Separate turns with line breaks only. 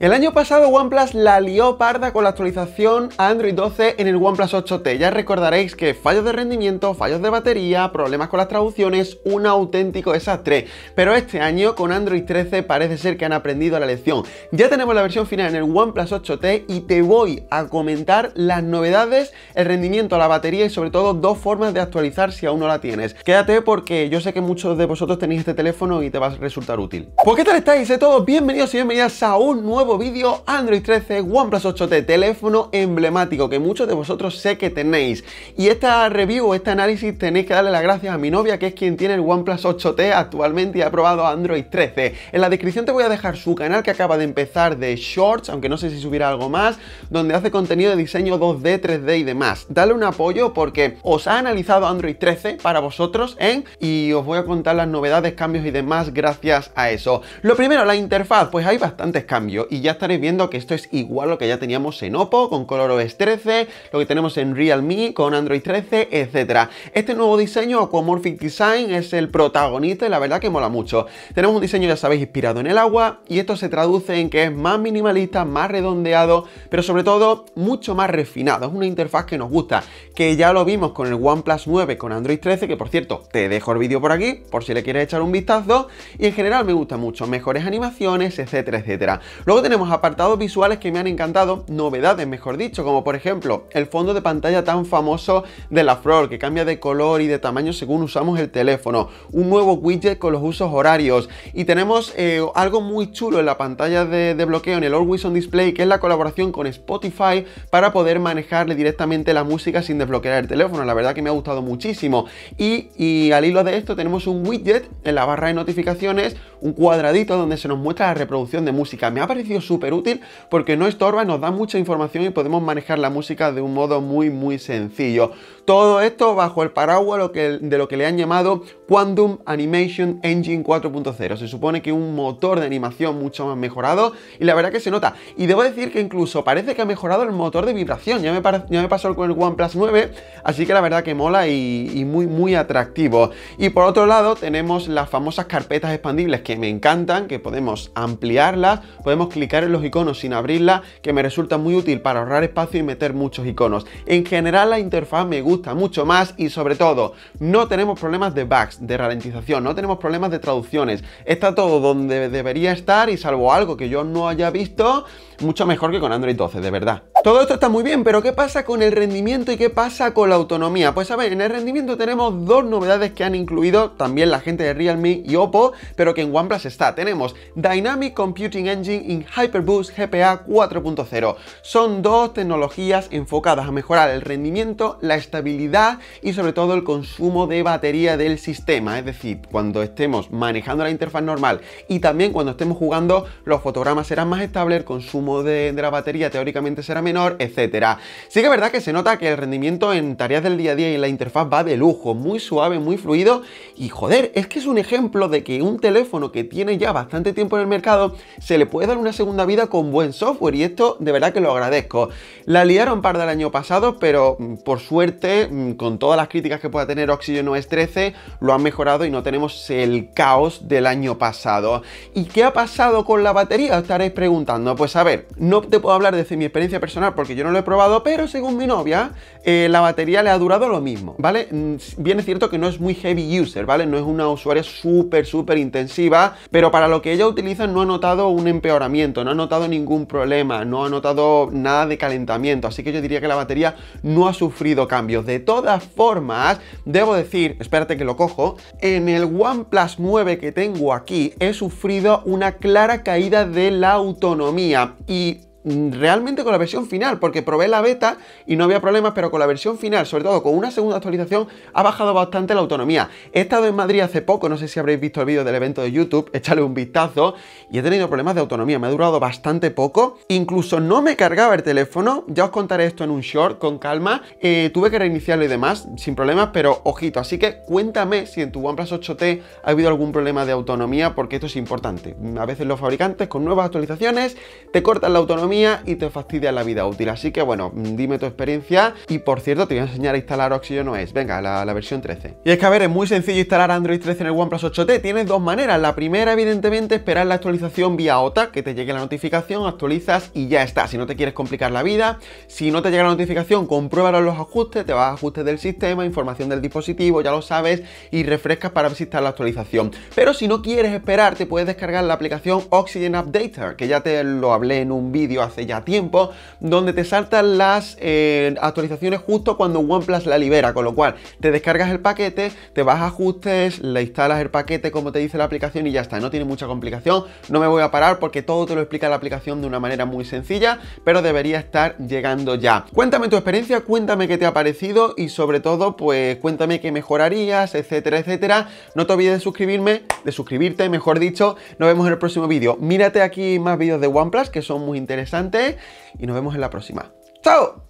El año pasado OnePlus la lió parda con la actualización a Android 12 en el OnePlus 8T. Ya recordaréis que fallos de rendimiento, fallos de batería, problemas con las traducciones, un auténtico desastre. Pero este año con Android 13 parece ser que han aprendido la lección. Ya tenemos la versión final en el OnePlus 8T y te voy a comentar las novedades, el rendimiento, la batería y sobre todo dos formas de actualizar si aún no la tienes. Quédate porque yo sé que muchos de vosotros tenéis este teléfono y te va a resultar útil. ¿Por qué tal estáis, de todos bienvenidos y bienvenidas a un nuevo vídeo Android 13 OnePlus 8T, teléfono emblemático que muchos de vosotros sé que tenéis. Y esta review este análisis tenéis que darle las gracias a mi novia que es quien tiene el OnePlus 8T actualmente y ha probado Android 13. En la descripción te voy a dejar su canal que acaba de empezar de Shorts, aunque no sé si subirá algo más, donde hace contenido de diseño 2D, 3D y demás. Dale un apoyo porque os ha analizado Android 13 para vosotros en ¿eh? y os voy a contar las novedades, cambios y demás gracias a eso. Lo primero, la interfaz, pues hay bastantes cambios y ya estaréis viendo que esto es igual lo que ya teníamos en Oppo con ColorOS 13, lo que tenemos en Realme con Android 13, etc. Este nuevo diseño, Aquamorphic Design, es el protagonista y la verdad que mola mucho. Tenemos un diseño, ya sabéis, inspirado en el agua y esto se traduce en que es más minimalista, más redondeado, pero sobre todo mucho más refinado. Es una interfaz que nos gusta, que ya lo vimos con el OnePlus 9 con Android 13, que por cierto, te dejo el vídeo por aquí, por si le quieres echar un vistazo, y en general me gusta mucho, mejores animaciones, etcétera, etcétera. Luego tenemos apartados visuales que me han encantado, novedades mejor dicho, como por ejemplo el fondo de pantalla tan famoso de la Flor, que cambia de color y de tamaño según usamos el teléfono, un nuevo widget con los usos horarios y tenemos eh, algo muy chulo en la pantalla de, bloqueo en el Always On Display, que es la colaboración con Spotify para poder manejarle directamente la música sin desbloquear el teléfono, la verdad que me ha gustado muchísimo. Y, y al hilo de esto tenemos un widget en la barra de notificaciones, un cuadradito donde se nos muestra la reproducción de música, me ha parecido súper útil porque no estorba, nos da mucha información y podemos manejar la música de un modo muy muy sencillo. Todo esto bajo el paraguas de lo que le han llamado Quantum Animation Engine 4.0. Se supone que un motor de animación mucho más mejorado y la verdad que se nota. Y debo decir que incluso parece que ha mejorado el motor de vibración. Ya me, me pasó con el OnePlus 9, así que la verdad que mola y, muy muy atractivo. Y por otro lado tenemos las famosas carpetas expandibles que me encantan, que podemos ampliarlas, podemos clicar en los iconos sin abrirla que me resulta muy útil para ahorrar espacio y meter muchos iconos. En general la interfaz me gusta mucho más y sobre todo no tenemos problemas de bugs, de ralentización, no tenemos problemas de traducciones. Está todo donde debería estar y salvo algo que yo no haya visto, mucho mejor que con Android 12, de verdad. Todo esto está muy bien, pero ¿qué pasa con el rendimiento y qué pasa con la autonomía? Pues a ver, en el rendimiento tenemos dos novedades que han incluido también la gente de Realme y Oppo, pero que en OnePlus está. Tenemos Dynamic Computing Engine in Hyperboost GPA 4.0. Son dos tecnologías enfocadas a mejorar el rendimiento, la estabilidad y sobre todo el consumo de batería del sistema. Es decir, cuando estemos manejando la interfaz normal y también cuando estemos jugando, los fotogramas serán más estables, el consumo de, la batería teóricamente será menor etcétera etc. Sí que es verdad que se nota que el rendimiento en tareas del día a día y en la interfaz va de lujo, muy suave, muy fluido y joder, es que es un ejemplo de que un teléfono que tiene ya bastante tiempo en el mercado se le puede dar una segunda vida con buen software y esto de verdad que lo agradezco. La liaron par del año pasado, pero mm, por suerte, mm, con todas las críticas que pueda tener Oxygen OS 13, lo han mejorado y no tenemos el caos del año pasado. ¿Y qué ha pasado con la batería? Os estaréis preguntando. Pues a ver, no te puedo hablar desde mi experiencia personal porque yo no lo he probado, pero según mi novia, eh, la batería le ha durado lo mismo, ¿vale? Mm, bien es cierto que no es muy heavy user, ¿vale? No es una usuaria súper, súper intensiva, pero para lo que ella utiliza no ha notado un empeoramiento, no ha notado ningún problema, no ha notado nada de calentamiento, así que yo diría que la batería no ha sufrido cambios. De todas formas, debo decir, espérate que lo cojo, en el OnePlus 9 que tengo aquí he sufrido una clara caída de la autonomía y Mm, realmente con la versión final, porque probé la beta y no había problemas, pero con la versión final, sobre todo con una segunda actualización, ha bajado bastante la autonomía. He estado en Madrid hace poco, no sé si habréis visto el vídeo del evento de YouTube, échale un vistazo, y he tenido problemas de autonomía, me ha durado bastante poco, incluso no me cargaba el teléfono, ya os contaré esto en un short con calma, eh, tuve que reiniciarlo y demás, sin problemas, pero ojito, así que cuéntame si en tu OnePlus 8T ha habido algún problema de autonomía, porque esto es importante. A veces los fabricantes con nuevas actualizaciones te cortan la autonomía, y te fastidia la vida útil. Así que bueno, dime tu experiencia y por cierto te voy a enseñar a instalar Oxygen OS, venga, la, versión 13. Y es que a ver, es muy sencillo instalar Android 13 en el OnePlus 8T, tienes dos maneras, la primera evidentemente esperar la actualización vía OTA, que te llegue la notificación, actualizas y ya está, si no te quieres complicar la vida, si no te llega la notificación, compruébalo los ajustes, te vas a ajustes del sistema, información del dispositivo, ya lo sabes, y refrescas para ver si está la actualización. Pero si no quieres esperar, te puedes descargar la aplicación Oxygen Updater, que ya te lo hablé en un vídeo hace ya tiempo, donde te saltan las eh, actualizaciones justo cuando OnePlus la libera, con lo cual te descargas el paquete, te vas a ajustes, le instalas el paquete como te dice la aplicación y ya está, no tiene mucha complicación, no me voy a parar porque todo te lo explica la aplicación de una manera muy sencilla, pero debería estar llegando ya. Cuéntame tu experiencia, cuéntame qué te ha parecido y sobre todo pues cuéntame qué mejorarías, etcétera, etcétera. No te olvides de suscribirme, de suscribirte, mejor dicho. Nos vemos en el próximo vídeo. Mírate aquí más vídeos de OnePlus que son muy interesantes interesante y nos vemos en la próxima. ¡Chao!